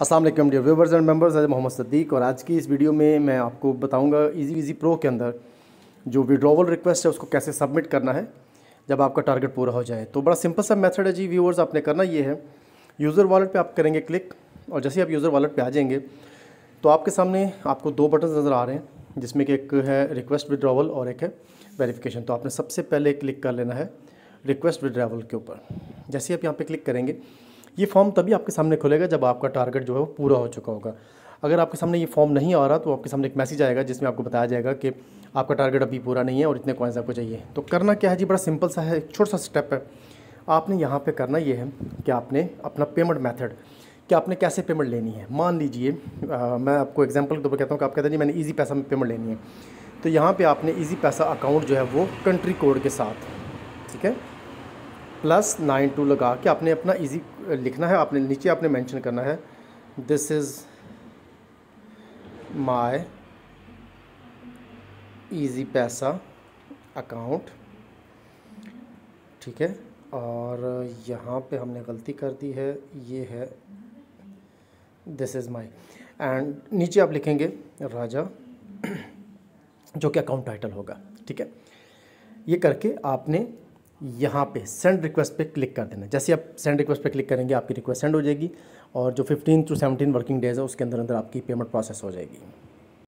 Aslam dear viewers and members आज मोहम्मद सद्दीक और आज की इस वीडियो में मैं आपको बताऊंगा इजी इजी प्रो के अंदर जो विड्रोवल रिक्वेस्ट है उसको कैसे सबमिट करना है जब आपका टारगेट पूरा हो जाए तो बड़ा सिंपल सा मेथड है जी व्यूवर्स आपने करना ये है यूज़र वॉलेट पे आप करेंगे क्लिक और जैसे आप यूज़र वॉलेट पे आ जाएंगे तो आपके सामने आपको दो बटन नज़र आ रहे हैं जिसमें कि एक है रिक्वेस्ट विड्रावल और एक है वेरीफिकेशन तो आपने सबसे पहले क्लिक कर लेना है रिक्वेस्ट विड्रावल के ऊपर जैसे आप यहाँ पर क्लिक करेंगे ये फॉर्म तभी आपके सामने खुलेगा जब आपका टारगेट जो है वो पूरा हो चुका होगा अगर आपके सामने ये फॉर्म नहीं आ रहा तो आपके सामने एक मैसेज आएगा जिसमें आपको बताया जाएगा कि आपका टारगेट अभी पूरा नहीं है और इतने कॉइन्स आपको चाहिए तो करना क्या है जी बड़ा सिंपल सा है एक छोटा सा स्टेप है आपने यहाँ पे करना ये है कि आपने अपना पेमेंट मेथड कि आपने कैसे पेमेंट लेनी है मान लीजिए मैं आपको तौर तो कहता हूँ कि आप कहते हैं जी मैंने ईजी पैसा में पेमेंट लेनी है तो यहाँ पे आपने इजी पैसा अकाउंट जो है वो कंट्री कोड के साथ ठीक है प्लस नाइन टू लगा के आपने अपना इजी लिखना है आपने नीचे आपने मेंशन करना है दिस इज़ माय इजी पैसा अकाउंट ठीक है और यहाँ पे हमने गलती कर दी है ये है दिस इज़ माई एंड नीचे आप लिखेंगे राजा जो कि अकाउंट टाइटल होगा ठीक है ये करके आपने यहाँ पे सेंड रिक्वेस्ट पे क्लिक कर देना जैसे आप सेंड रिक्वेस्ट पे क्लिक करेंगे आपकी रिक्वेस्ट सेंड हो जाएगी और जो fifteen to seventeen working days है उसके अंदर अंदर आपकी पेमेंट प्रोसेस हो जाएगी